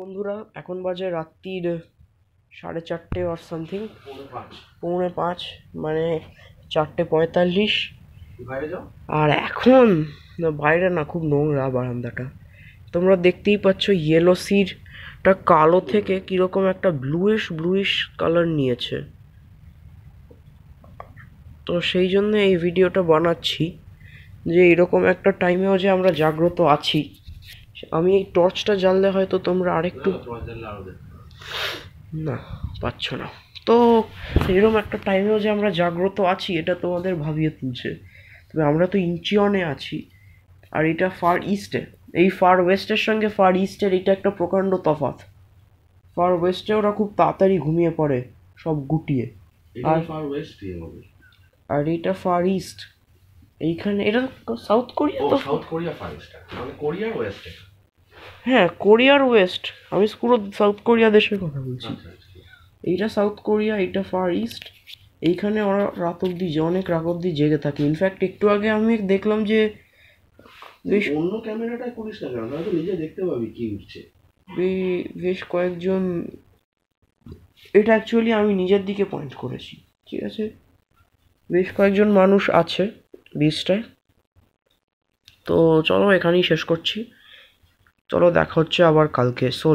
বন্ধুরা এখন বাজে রাত্রির সাড়ে চারটে আর সামথিং পৌনে পাঁচ মানে চারটে পঁয়তাল্লিশ আর এখন বাইরে না খুব নোংরা বারান্দাটা তোমরা দেখতেই পাচ্ছ ইয়েলো সিরটা কালো থেকে কীরকম একটা ব্লুইশ ব্লুইশ কালার নিয়েছে তো সেই জন্য এই ভিডিওটা বানাচ্ছি যে এরকম একটা টাইমেও যে আমরা জাগ্রত আছি আমি এই টর্চটা জ্বাললে হয়তো তোমরা আরেকটু না পাচ্ছ না তো এরকম একটা টাইমেও যে আমরা জাগ্রত আছি এটা তোমাদের ভাবিয়ে তুলছে তবে আমরা তো ইঞ্চিয়নে আছি আর এটা ফার ইস্টে এই ফার ওয়েস্টের সঙ্গে ফার ইস্টের এটা একটা প্রকাণ্ড তফাত ফার ওয়েস্টে ওরা খুব তাড়াতাড়ি ঘুমিয়ে পড়ে সব গুটিয়ে আর ফার ওয়েস্ট আর এটা ফার ইস্ট এইখানে এটা তো সাউথ কোরিয়া তো সাউথ কোরিয়া ফাইভ কোরিয়ার ওয়েস্ট হ্যাঁ কোরিয়ার ওয়েস্ট আমি পুরো সাউথ কোরিয়া দেশের কথা বলছি আচ্ছা, আচ্ছা। এইটা সাউথ কোরিয়া এইটা ফার ইস্ট এইখানে ওরা রাত অব্দি অনেক রাত অব্দি জেগে থাকে ইনফ্যাক্ট একটু আগে আমি দেখলাম যে বেশ অন্য ক্যামেরাটা করিস না কেন তো নিজে দেখতে পাবি কি উঠছে বেশ কয়েকজন এটা অ্যাকচুয়ালি আমি নিজের দিকে পয়েন্ট করেছি ঠিক আছে বেশ কয়েকজন মানুষ আছে লিস্টে তো চলো এখানেই শেষ করছি চলো দেখা হচ্ছে আবার কালকে সোলে